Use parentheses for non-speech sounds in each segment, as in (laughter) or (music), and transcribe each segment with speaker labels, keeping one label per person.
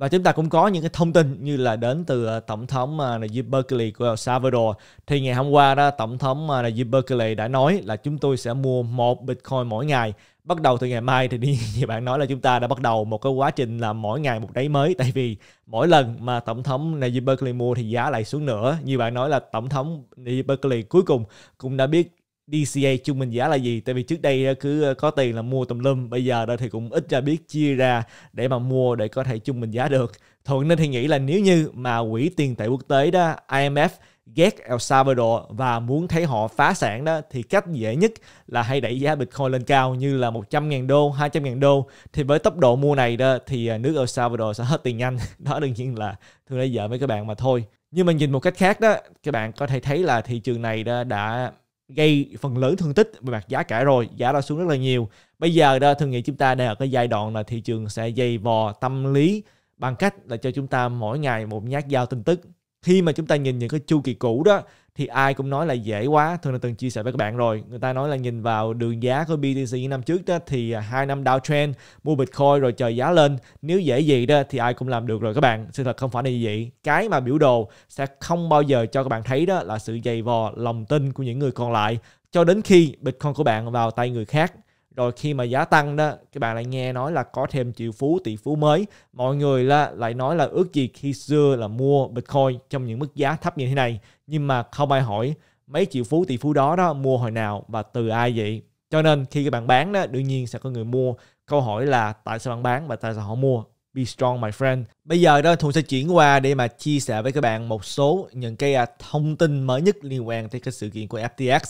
Speaker 1: và chúng ta cũng có những cái thông tin như là đến từ ờ, tổng thống ờ, Najib Berkeley của El Salvador thì ngày hôm qua đó tổng thống ờ, Najib Berkeley đã nói là chúng tôi sẽ mua một Bitcoin mỗi ngày bắt đầu từ ngày mai thì đi thì (laughs) bạn nói là chúng ta đã bắt đầu một cái quá trình là mỗi ngày một đáy mới tại vì mỗi lần mà tổng thống Najib Berkeley mua thì giá lại xuống nữa như bạn nói là tổng thống Najib Berkeley cuối cùng cũng đã biết DCA trung bình giá là gì tại vì trước đây ờ, cứ ờ, có tiền là mua tùm lum bây giờ đó thì cũng ít ra biết chia ra để mà mua để có thể trung bình giá được thuận nên thì nghĩ là nếu như mà quỹ tiền tệ quốc tế đó IMF ghét El Salvador và muốn thấy họ phá sản đó thì cách dễ nhất là hay đẩy giá Bitcoin lên cao như là 100.000 đô, 200.000 đô thì với tốc độ mua này đó thì ờ, nước El Salvador sẽ hết tiền nhanh (laughs) đó đương nhiên là thường lấy vợ với các bạn mà thôi nhưng mà nhìn một cách khác đó các bạn có thể thấy là thị trường này đã gây phần lớn thương tích về mặt giá cả rồi giá đã xuống rất là nhiều bây giờ đó tôi nghĩ chúng ta đang ở cái giai đoạn là thị trường sẽ dày vò tâm lý bằng cách là cho chúng ta mỗi ngày một nhát dao tin tức khi mà chúng ta nhìn những cái chu kỳ cũ đó thì ai cũng nói là dễ quá thường là từng chia sẻ với các bạn rồi người ta nói là nhìn vào đường giá của BTC những năm trước đó thì à, hai năm downtrend mua Bitcoin rồi chờ giá lên nếu dễ gì đó thì ai cũng làm được rồi các bạn sự thật không phải là như vậy cái mà biểu đồ sẽ không bao giờ cho các bạn thấy đó là sự dày vò lòng tin của những người còn lại cho đến khi Bitcoin của bạn vào tay người khác rồi khi mà giá tăng đó các bạn lại nghe nói là có thêm triệu phú tỷ phú mới mọi người là lại nói là ước gì khi xưa là mua bitcoin trong những mức giá thấp như thế này nhưng mà không ai hỏi mấy triệu phú tỷ phú đó đó mua hồi nào và từ ai vậy cho nên khi các bạn bán đó đương nhiên sẽ có người mua câu hỏi là tại sao bạn bán và tại sao họ mua be strong my friend Bây giờ đó Thuận sẽ chuyển qua để mà chia sẻ với các bạn một số những cái à, thông tin mới nhất liên quan tới cái sự kiện của FTX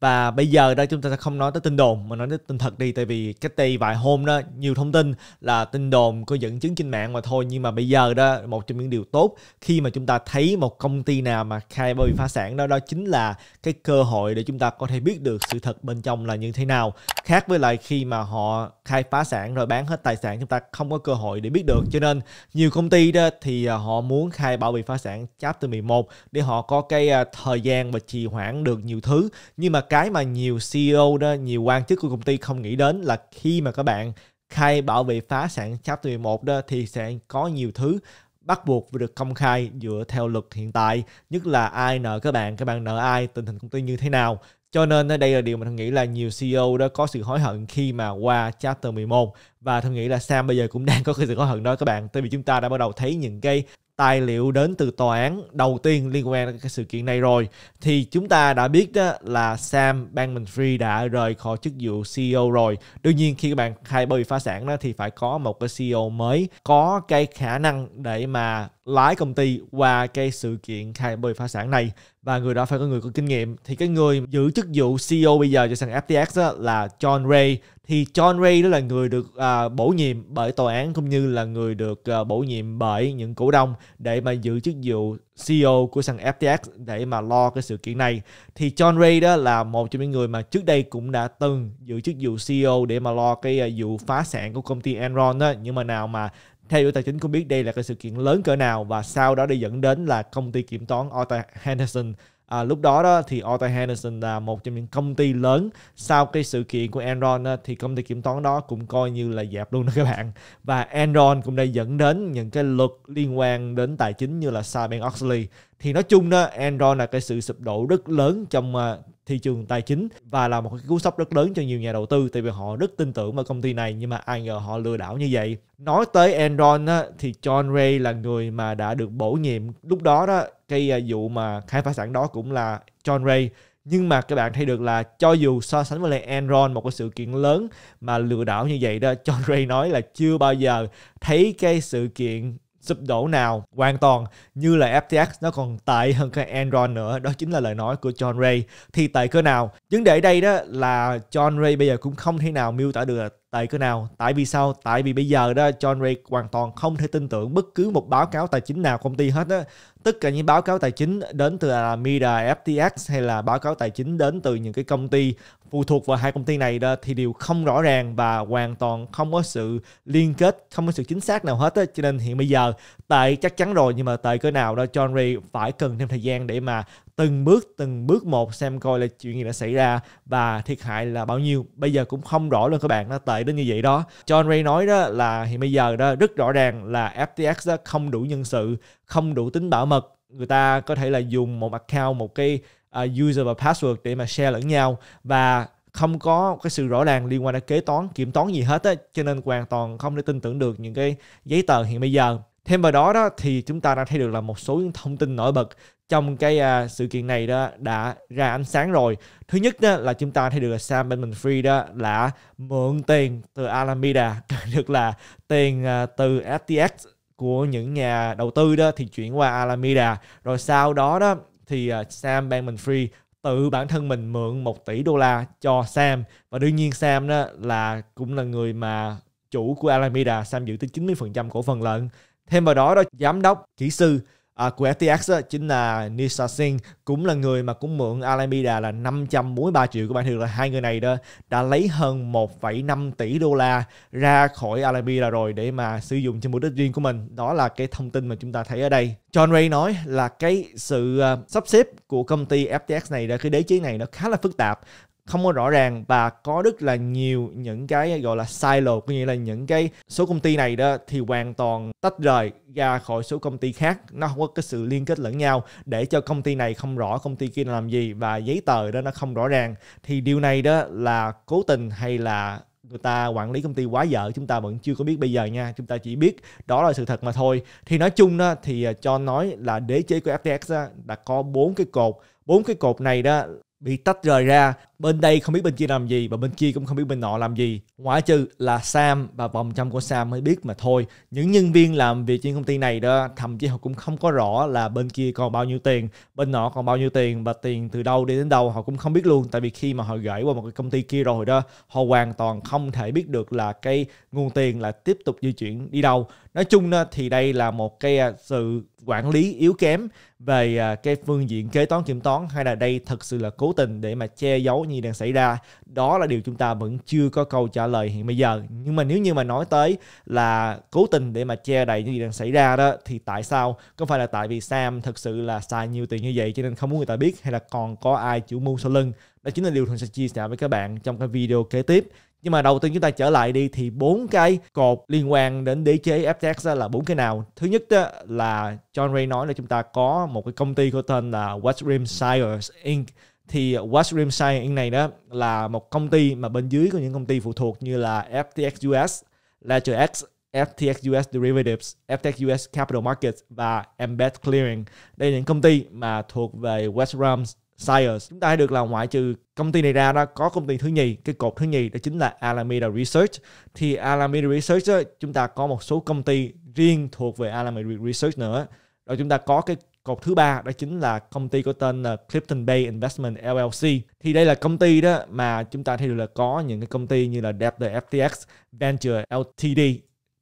Speaker 1: và bây giờ đó chúng ta sẽ không nói tới tin đồn mà nói tới tin thật đi tại vì cách đây vài hôm đó nhiều thông tin là tin đồn có dẫn chứng trên mạng mà thôi nhưng mà bây giờ đó một trong những điều tốt khi mà chúng ta thấy một công ty nào mà khai bị phá sản đó đó chính là cái cơ hội để chúng ta có thể biết được sự thật bên trong là như thế nào khác với lại khi mà họ khai phá sản rồi bán hết tài sản chúng ta không có cơ hội để biết được cho nên nhiều công công ty đó thì à, họ muốn khai bảo bị phá sản chapter 11 để họ có cái à, thời gian và trì hoãn được nhiều thứ nhưng mà cái mà nhiều CEO đó nhiều quan chức của công ty không nghĩ đến là khi mà các bạn khai bảo bị phá sản chapter 11 đó thì sẽ có nhiều thứ bắt buộc được công khai dựa theo luật hiện tại nhất là ai nợ các bạn các bạn nợ ai tình hình công ty như thế nào cho nên đây là điều mà thằng nghĩ là nhiều CEO đó có sự hối hận khi mà qua chapter 11 và thằng nghĩ là Sam bây giờ cũng (laughs) đang có cái sự hối hận đó các bạn tại vì chúng ta đã bắt đầu thấy những cái tài liệu đến từ tòa án đầu tiên liên quan đến cái sự kiện này rồi thì chúng ta đã biết đó là Sam Bankman-Fried đã rời khỏi chức vụ CEO rồi. Đương nhiên khi các bạn khai bởi phá sản đó thì phải có một cái CEO mới có cái khả năng để mà lái công ty qua cái sự kiện khai bởi phá sản này và người đó phải có người có kinh nghiệm thì cái người giữ chức vụ CEO bây giờ cho sàn FTX đó là John Ray thì John Ray đó là người được à, bổ nhiệm bởi tòa án cũng như là người được à, bổ nhiệm bởi những cổ đông để mà giữ chức vụ CEO của sàn FTX để mà lo cái sự kiện này thì John Ray đó là một trong những người mà trước đây cũng đã từng giữ chức vụ CEO để mà lo cái à, vụ phá sản của công ty Enron đó nhưng mà nào mà theo dõi tài chính cũng biết đây là cái sự kiện lớn cỡ nào và sau đó đi dẫn đến là công ty kiểm toán Arthur Henderson À, lúc đó đó thì Arthur Henderson là một trong những công ty lớn sau cái sự kiện của Enron đó, thì công ty kiểm toán đó cũng coi như là dẹp luôn đó các bạn và Enron cũng đã dẫn đến những cái luật liên quan đến tài chính như là Sarbanes Oxley thì nói chung đó Enron là cái sự sụp đổ rất lớn trong à, thị trường tài chính và là một cái cú sốc rất lớn cho nhiều nhà đầu tư tại vì họ rất tin tưởng vào công ty này nhưng mà ai ngờ họ lừa đảo như vậy nói tới Enron thì John Ray là người mà đã được bổ nhiệm lúc đó đó cái à, vụ mà khai phá sản đó cũng là John Ray nhưng mà các bạn thấy được là cho dù so sánh với lại Enron một cái sự kiện lớn mà lừa đảo như vậy đó John Ray nói là chưa bao giờ thấy cái sự kiện sụp đổ nào hoàn toàn như là FTX nó còn tệ hơn cái Enron nữa đó chính là lời nói của John Ray thì tệ cỡ nào vấn đề ở đây đó là John Ray bây giờ cũng không thể nào miêu tả được tệ cỡ nào tại vì sao tại vì bây giờ đó John Ray hoàn toàn không thể tin tưởng bất cứ một báo cáo tài chính nào công ty hết á tất cả những báo cáo tài chính đến từ là Mira FTX hay là báo cáo tài chính đến từ những cái công ty phụ thuộc vào hai công ty này đó thì đều không rõ ràng và hoàn toàn không có sự liên kết không có sự chính xác nào hết á cho nên hiện bây giờ tệ chắc chắn rồi nhưng mà tệ cỡ nào đó John Ray phải cần thêm thời gian để mà từng bước từng bước một xem coi là chuyện gì đã xảy ra và thiệt hại là bao nhiêu bây giờ cũng không rõ luôn các bạn nó tệ đến như vậy đó John Ray nói đó là hiện bây giờ đó rất rõ ràng là FTX đó không đủ nhân sự không đủ tính bảo mật người ta có thể là dùng một account một cái uh, user và password để mà share lẫn nhau và không có cái sự rõ ràng liên quan đến kế toán kiểm toán gì hết á cho nên hoàn toàn không thể tin tưởng được những cái giấy tờ hiện bây giờ thêm vào đó đó thì chúng ta đã thấy được là một số những thông tin nổi bật trong cái à, sự kiện này đó đã ra ánh sáng rồi thứ nhất đó là chúng ta thấy được là Sam Bankman Fried đó là mượn tiền từ Alameda (laughs) được là tiền à, từ FTX của những nhà đầu tư đó thì chuyển qua Alameda rồi sau đó đó thì à, Sam Bankman Fried tự bản thân mình mượn 1 tỷ đô la cho Sam và đương nhiên Sam đó là cũng là người mà chủ của Alameda Sam giữ tới 90% cổ phần lận Thêm vào đó đó giám đốc kỹ sư à, của FTX đó, chính là Nisha Singh cũng là người mà cũng mượn Alameda là 543 triệu của bạn thường là hai người này đó đã lấy hơn 1,5 tỷ đô la ra khỏi Alameda rồi để mà sử dụng cho mục đích riêng của mình đó là cái thông tin mà chúng ta thấy ở đây John Ray nói là cái sự uh, sắp xếp của công ty FTX này là cái đế chế này nó khá là phức tạp không có rõ ràng và có rất là nhiều những cái gọi là silo có nghĩa là những cái số công ty này đó thì hoàn toàn tách rời ra khỏi số công ty khác nó không có cái sự liên kết lẫn nhau để cho công ty này không rõ công ty kia làm gì và giấy tờ đó nó không rõ ràng thì điều này đó là cố tình hay là người ta quản lý công ty quá dở chúng ta vẫn chưa có biết bây giờ nha chúng ta chỉ biết đó là sự thật mà thôi thì nói chung đó thì à, cho nói là đế chế của FTX đã có bốn cái cột bốn cái cột này đó bị tách rời ra bên đây không biết bên kia làm gì và bên kia cũng không biết bên nọ làm gì ngoại trừ là Sam và vòng trong của Sam mới biết mà thôi những nhân viên làm việc trên công ty này đó thậm chí họ cũng không có rõ là bên kia còn bao nhiêu tiền bên nọ còn bao nhiêu tiền và tiền từ đâu đi đến đâu họ cũng không biết luôn tại vì khi mà họ gửi qua một cái công ty kia rồi đó họ hoàn toàn không thể biết được là cái nguồn tiền là tiếp tục di chuyển đi đâu nói chung đó, thì đây là một cái à, sự quản lý yếu kém về à, cái phương diện kế toán kiểm toán hay là đây thật sự là cố tình để mà che giấu như đang xảy ra đó là điều chúng ta vẫn chưa có câu trả lời hiện bây giờ nhưng mà nếu như mà nói tới là cố tình để mà che đậy những gì đang xảy ra đó thì tại sao có phải là tại vì Sam thật sự là xài nhiều tiền như vậy cho nên không muốn người ta biết hay là còn có ai chủ mưu sau lưng đó chính là điều mình sẽ chia sẻ với các bạn trong cái video kế tiếp nhưng mà đầu tiên chúng ta trở lại đi thì bốn cái cột liên quan đến đế chế FTX là bốn cái nào thứ nhất đó là John Ray nói là chúng ta có một cái công ty có tên là Westrim Sires Inc thì Westrim Sires Inc này đó là một công ty mà bên dưới có những công ty phụ thuộc như là FTX US, Ledger X, FTX US Derivatives, FTX US Capital Markets và Embed Clearing. Đây là những công ty mà thuộc về Westrim Science chúng ta thấy được là ngoại trừ công ty này ra đó có công ty thứ nhì cái cột thứ nhì đó chính là Alameda Research thì Alameda Research đó, chúng ta có một số công ty riêng thuộc về Alameda Research nữa rồi chúng ta có cái cột thứ ba đó chính là công ty có tên là Clifton Bay Investment LLC thì đây là công ty đó mà chúng ta thấy được là có những cái công ty như là Delta FTX Venture LTD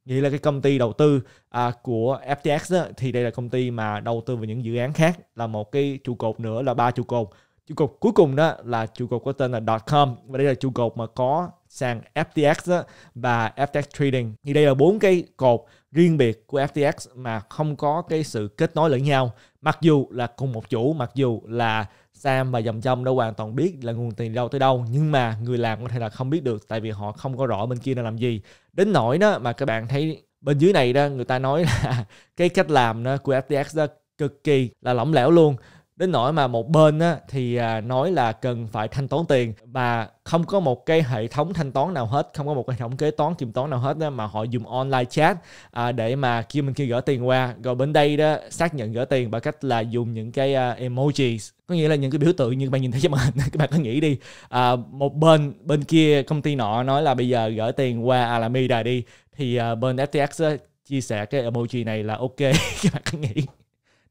Speaker 1: nghĩa là cái công ty đầu tư à, của FTX đó, thì đây là công ty mà đầu tư vào những dự án khác là một cái trụ cột nữa là ba trụ cột trụ cột cuối cùng đó là trụ cột có tên là .com và đây là trụ cột mà có sàn FTX đó, và FTX Trading thì đây là bốn cái cột riêng biệt của FTX mà không có cái sự kết nối lẫn nhau mặc dù là cùng một chủ mặc dù là Sam và dòng châm đã hoàn toàn biết là nguồn tiền đâu tới đâu nhưng mà người làm có thể là không biết được tại vì họ không có rõ bên kia đang làm gì đến nỗi đó mà các bạn thấy bên dưới này đó người ta nói là (laughs) cái cách làm đó của FTX đó cực kỳ là lỏng lẻo luôn đến nỗi mà một bên á, thì à, nói là cần phải thanh toán tiền và không có một cái hệ thống thanh toán nào hết không có một hệ thống kế toán kiểm toán nào hết đó, mà họ dùng online chat à, để mà kêu mình kia gửi tiền qua rồi bên đây đó xác nhận gửi tiền bằng cách là dùng những cái uh, emojis có nghĩa là những cái biểu tượng như các bạn nhìn thấy trên màn hình các bạn cứ nghĩ đi à, một bên bên kia công ty nọ nói là bây giờ gửi tiền qua Alameda đi thì uh, bên FTX uh, chia sẻ cái emoji này là ok (laughs) các bạn cứ nghĩ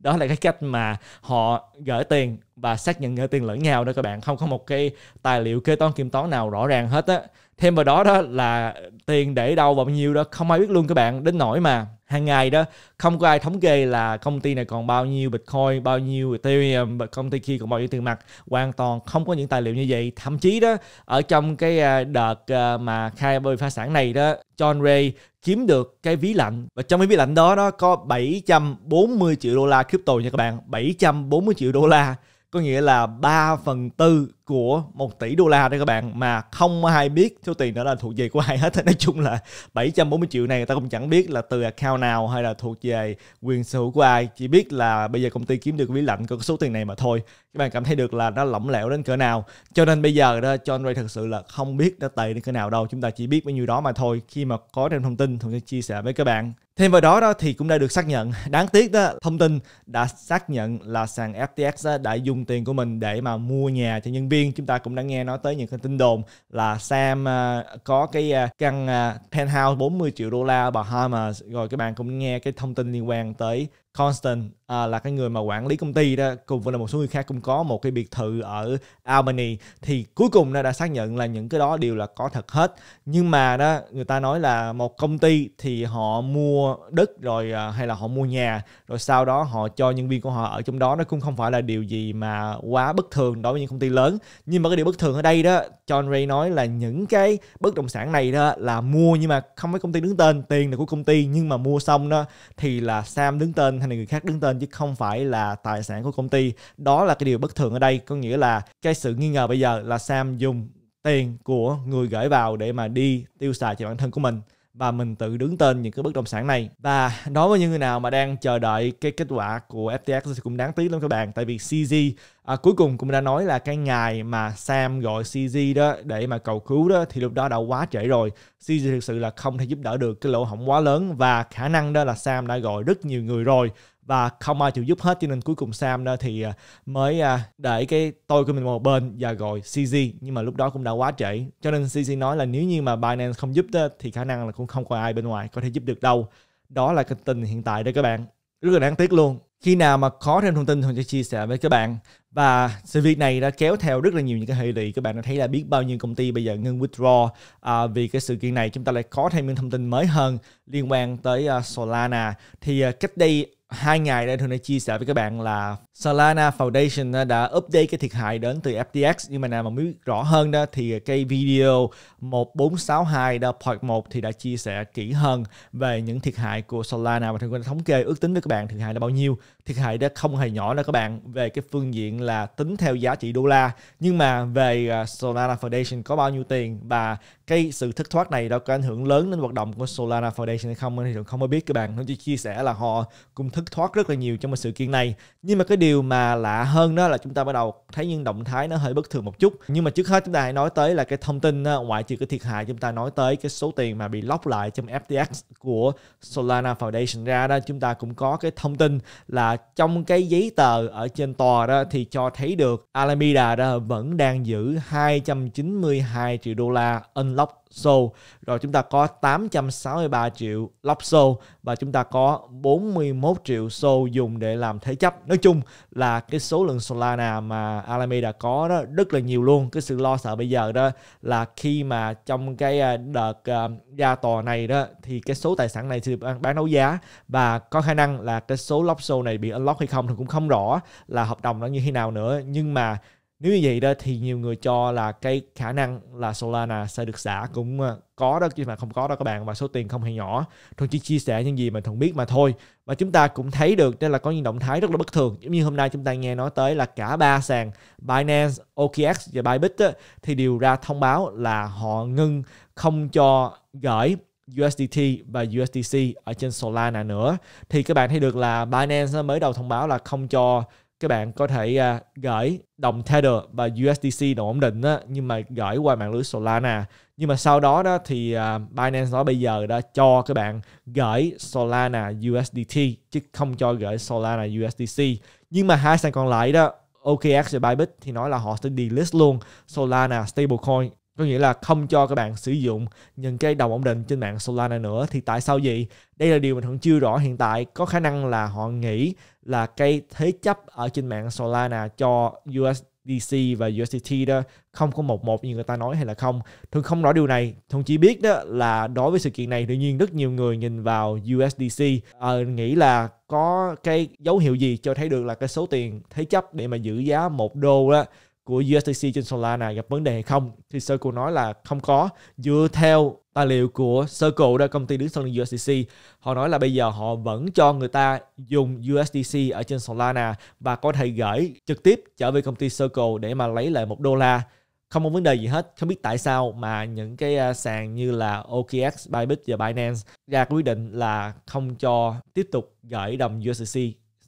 Speaker 1: đó là cái cách mà họ gửi tiền và xác nhận gửi tiền lẫn nhau đó các bạn không có một cái tài liệu kế toán kiểm toán nào rõ ràng hết á thêm vào đó đó là tiền để đâu và bao nhiêu đó không ai biết luôn các bạn đến nỗi mà hàng ngày đó không có ai thống kê là công ty này còn bao nhiêu bitcoin bao nhiêu ethereum công ty kia còn bao nhiêu tiền mặt hoàn toàn không có những tài liệu như vậy thậm chí đó ở trong cái à, đợt à, mà khai bơi phá sản này đó John Ray kiếm được cái ví lạnh và trong cái ví lạnh đó nó có 740 triệu đô la crypto nha các bạn 740 triệu đô la có nghĩa là 3 phần tư của 1 tỷ đô la đây các bạn mà không ai biết số tiền đó là thuộc về của ai hết (laughs) nói chung là 740 triệu này người ta cũng chẳng biết là từ account nào hay là thuộc về quyền sở hữu của ai chỉ biết là bây giờ công ty kiếm được vĩ lạnh có số tiền này mà thôi các bạn cảm thấy được là nó lỏng lẻo đến cỡ nào cho nên bây giờ đó John Ray thật sự là không biết nó tệ đến cỡ nào đâu chúng ta chỉ biết bao nhiêu đó mà thôi khi mà có thêm thông tin thường sẽ chia sẻ với các bạn Thêm vào đó đó thì cũng đã được xác nhận. Đáng tiếc đó, thông tin đã xác nhận là sàn FTX đã dùng tiền của mình để mà mua nhà cho nhân viên. Chúng ta cũng đã nghe nói tới những cái tin đồn là Sam à, có cái à, căn à, penthouse 40 triệu đô la ở Bahamas. Rồi các bạn cũng nghe cái thông tin liên quan tới Constant à, là cái người mà quản lý công ty đó cùng với là một số người khác cũng có một cái biệt thự ở Albany thì cuối cùng nó đã xác nhận là những cái đó đều là có thật hết nhưng mà đó người ta nói là một công ty thì họ mua đất rồi à, hay là họ mua nhà rồi sau đó họ cho nhân viên của họ ở trong đó nó cũng không phải là điều gì mà quá bất thường đối với những công ty lớn nhưng mà cái điều bất thường ở đây đó John Ray nói là những cái bất động sản này đó là mua nhưng mà không phải công ty đứng tên tiền là của công ty nhưng mà mua xong đó thì là Sam đứng tên hay là người khác đứng tên chứ không phải là tài sản của công ty đó là cái điều bất thường ở đây có nghĩa là cái sự nghi ngờ bây giờ là Sam dùng tiền của người gửi vào để mà đi tiêu xài cho bản thân của mình và mình tự đứng tên những cái bất động sản này và đối với những người nào mà đang chờ đợi cái kết quả của FTX thì cũng đáng tiếc lắm các bạn tại vì CZ à, cuối cùng cũng đã nói là cái ngày mà Sam gọi CZ đó để mà cầu cứu đó thì lúc đó đã quá trễ rồi CZ thực sự là không thể giúp đỡ được cái lỗ hổng quá lớn và khả năng đó là Sam đã gọi rất nhiều người rồi và không ai chịu giúp hết cho nên cuối cùng Sam đó thì à, mới à, để cái tôi của mình một bên và gọi CZ nhưng mà lúc đó cũng đã quá trễ cho nên CZ nói là nếu như mà Binance không giúp đó, thì khả năng là cũng không có ai bên ngoài có thể giúp được đâu đó là cái tình hiện tại đó các bạn rất là đáng tiếc luôn khi nào mà có thêm thông tin thì sẽ chia sẻ với các bạn và sự việc này đã kéo theo rất là nhiều những cái hệ lụy các bạn đã thấy là biết bao nhiêu công ty bây giờ ngưng withdraw à, vì cái sự kiện này chúng ta lại có thêm những thông tin mới hơn liên quan tới uh, Solana thì uh, cách đây hai ngày đây thường đã chia sẻ với các bạn là Solana Foundation đã update cái thiệt hại đến từ FTX nhưng mà nào mà biết rõ hơn đó thì cái video 1462 đó part 1 thì đã chia sẻ kỹ hơn về những thiệt hại của Solana và thường đã thống kê ước tính với các bạn thiệt hại là bao nhiêu thiệt hại đó không hề nhỏ đâu các bạn về cái phương diện là tính theo giá trị đô la nhưng mà về à, Solana Foundation có bao nhiêu tiền và cái sự thất thoát này đã có ảnh hưởng lớn đến hoạt động của Solana Foundation hay không thì thường không có biết các bạn nó chỉ chia sẻ là họ cũng thức thất thoát rất là nhiều trong một sự kiện này nhưng mà cái điều mà lạ hơn đó là chúng ta bắt đầu thấy những động thái nó hơi bất thường một chút nhưng mà trước hết chúng ta hãy nói tới là cái thông tin ờ, ngoại trừ cái thiệt hại chúng ta nói tới cái số tiền mà bị lóc lại trong FTX của Solana Foundation ra đó chúng ta cũng có cái thông tin là trong cái giấy tờ ở trên tòa đó thì cho thấy được Alameda đó vẫn đang giữ 292 triệu đô la unlocked show rồi chúng ta có 863 triệu lock show và chúng ta có 41 triệu show dùng để làm thế chấp nói chung là cái số lượng Solana mà Alameda có đó rất là nhiều luôn cái sự lo sợ bây giờ đó là khi mà trong cái à, đợt uh, à, gia tòa này đó thì cái số tài sản này sẽ được bán đấu giá và có khả năng là cái số lock show này bị unlock hay không thì cũng không rõ là hợp đồng nó như thế nào nữa nhưng mà nếu như vậy đó thì nhiều người cho là cái khả năng là Solana sẽ được xả cũng ờ, có đó chứ mà không có đó các bạn và số tiền không hề nhỏ thuận chỉ chia sẻ những gì mà thuận biết mà thôi và chúng ta cũng thấy được đây là có những động thái rất là bất thường giống như hôm nay chúng ta nghe nói tới là cả ba sàn Binance, OKX và Bybit á, thì đều ra thông báo là họ ngưng không cho gửi USDT và USDC ở trên Solana nữa thì các bạn thấy được là Binance mới đầu thông báo là không cho các bạn có thể uh, gửi đồng Tether và USDC đồng ổn định đó, nhưng mà gửi qua mạng lưới Solana nhưng mà sau đó đó thì uh, Binance nói bây giờ đã cho các bạn gửi Solana USDT chứ không cho gửi Solana USDC nhưng mà hai sàn còn lại đó OKX và Bybit thì nói là họ sẽ delist luôn Solana stablecoin có nghĩa là không cho các bạn sử dụng những cái đồng ổn định trên mạng Solana nữa thì tại sao vậy đây là điều mình vẫn chưa rõ hiện tại có khả năng là họ nghĩ là cái thế chấp ở trên mạng Solana cho USDC và USDT đó không có một một như người ta nói hay là không thường không rõ điều này thường chỉ biết đó là đối với sự kiện này tự nhiên rất nhiều người nhìn vào USDC ờ, nghĩ là có cái dấu hiệu gì cho thấy được là cái số tiền thế chấp để mà giữ giá một đô đó của USDC trên Solana gặp vấn đề hay không thì Circle nói là không có dựa theo tài liệu của Circle đó công ty đứng sau lưng USDC họ nói là bây giờ họ vẫn cho người ta dùng USDC ở trên Solana và có thể gửi trực tiếp trở về công ty Circle để mà lấy lại một đô la không có vấn đề gì hết không biết tại sao mà những cái à, sàn như là OKX, Bybit và Binance ra quyết định là không cho tiếp tục gửi đồng USDC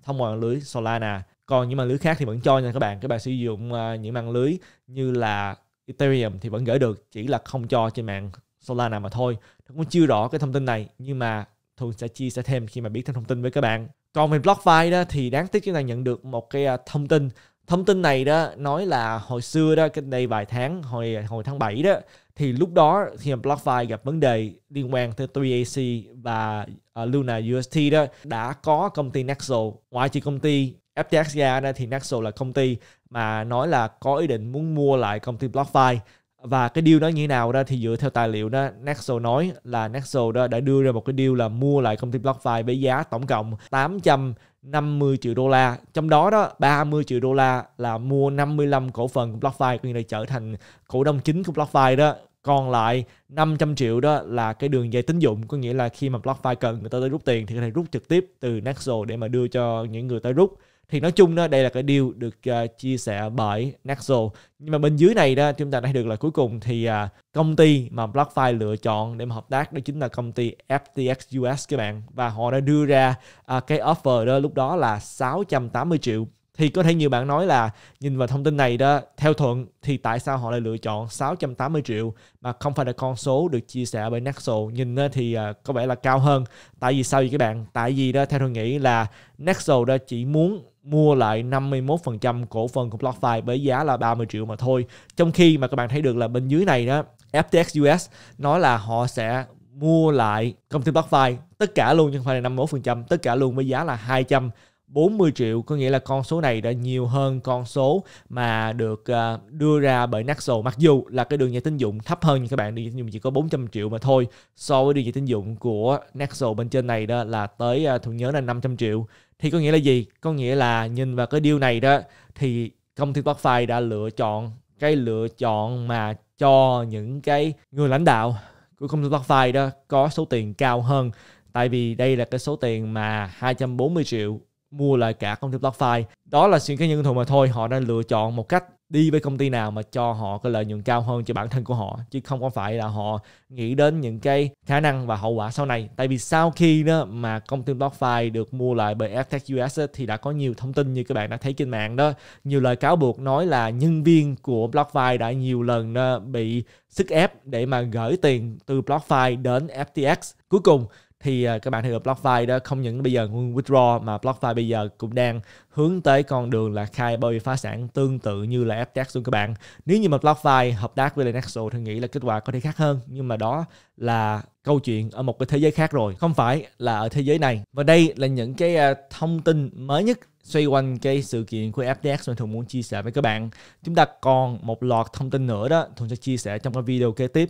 Speaker 1: thông qua lưới Solana còn những mạng lưới khác thì vẫn cho nha các bạn các bạn sử dụng à, những mạng lưới như là Ethereum thì vẫn gửi được chỉ là không cho trên mạng Solana mà thôi Tôi cũng chưa rõ cái thông tin này nhưng mà thường sẽ chia sẻ thêm khi mà biết thêm thông tin với các bạn còn về BlockFi đó thì đáng tiếc chúng ta nhận được một cái à, thông tin thông tin này đó nói là hồi xưa đó cách đây vài tháng hồi hồi tháng 7 đó thì lúc đó khi mà BlockFi gặp vấn đề liên quan tới 3AC và uh, Luna UST đó đã có công ty Nexo ngoại trừ công ty FTX ra thì Naxos là công ty mà nói là có ý định muốn mua lại công ty BlockFi và cái deal đó như thế nào đó thì dựa theo tài liệu đó Naxo nói là Naxo đó đã đưa ra một cái deal là mua lại công ty BlockFi với giá tổng cộng 850 triệu đô la trong đó đó 30 triệu đô la là mua 55 cổ phần của BlockFi cũng như là trở thành cổ đông chính của BlockFi đó còn lại 500 triệu đó là cái đường dây tín dụng có nghĩa là khi mà BlockFi cần người ta tới rút tiền thì có thể rút trực tiếp từ Naxo để mà đưa cho những người tới rút thì nói chung đó đây là cái điều được uh, chia sẻ bởi Nexo nhưng mà bên dưới này đó chúng ta đã được là cuối cùng thì uh, công ty mà BlockFi lựa chọn để mà hợp tác đó chính là công ty FTX US các bạn và họ đã đưa ra uh, cái offer đó lúc đó là 680 triệu thì có thể nhiều bạn nói là nhìn vào thông tin này đó theo thuận thì tại sao họ lại lựa chọn 680 triệu mà không phải là con số được chia sẻ bởi Nexo nhìn ờ, thì ờ, có vẻ là cao hơn tại vì sao vậy các bạn tại vì đó theo thuận nghĩ là Nexo đó chỉ muốn mua lại 51% cổ phần của BlockFi với giá là 30 triệu mà thôi trong khi mà các bạn thấy được là bên dưới này đó FTX US nói là họ sẽ mua lại công ty BlockFi tất cả luôn nhưng không phải là 51% tất cả luôn với giá là 200 40 triệu có nghĩa là con số này đã nhiều hơn con số mà được à, đưa ra bởi Naxo mặc dù là cái đường dây tín dụng thấp hơn nhưng các bạn đường dây tín dụng chỉ có 400 triệu mà thôi so với đường dây tín dụng của Naxo bên trên này đó là tới uh, nhớ là 500 triệu thì có nghĩa là gì có nghĩa là nhìn vào cái điều này đó thì công ty BlockFi đã lựa chọn cái lựa chọn mà cho những cái người lãnh đạo của công ty BlockFi đó có số tiền cao hơn tại vì đây là cái số tiền mà 240 triệu mua lại cả công ty BlockFi. Đó là những cái nhân thụ mà thôi họ đang lựa chọn một cách đi với công ty nào mà cho họ cái lợi nhuận cao hơn cho bản thân của họ chứ không có phải là họ nghĩ đến những cái khả năng và hậu quả sau này tại vì sau khi đó mà công ty BlockFi được mua lại bởi FTX US thì đã có nhiều thông tin như các bạn đã thấy trên mạng đó nhiều lời cáo buộc nói là nhân viên của BlockFi đã nhiều lần bị sức ép để mà gửi tiền từ BlockFi đến FTX cuối cùng thì à, các bạn thấy ở BlockFi đó không những bây giờ ngưng withdraw mà BlockFi bây giờ cũng đang hướng tới con đường là khai bao phá sản tương tự như là FTX luôn các bạn nếu như mà BlockFi hợp tác với Nexo thì nghĩ là kết quả có thể khác hơn nhưng mà đó là câu chuyện ở một cái thế giới khác rồi không phải là ở thế giới này và đây là những cái à, thông tin mới nhất xoay quanh cái sự kiện của FTX mà Thuận muốn chia sẻ với các bạn. Chúng ta còn một loạt thông tin nữa đó, Thuận sẽ chia sẻ trong cái video kế tiếp.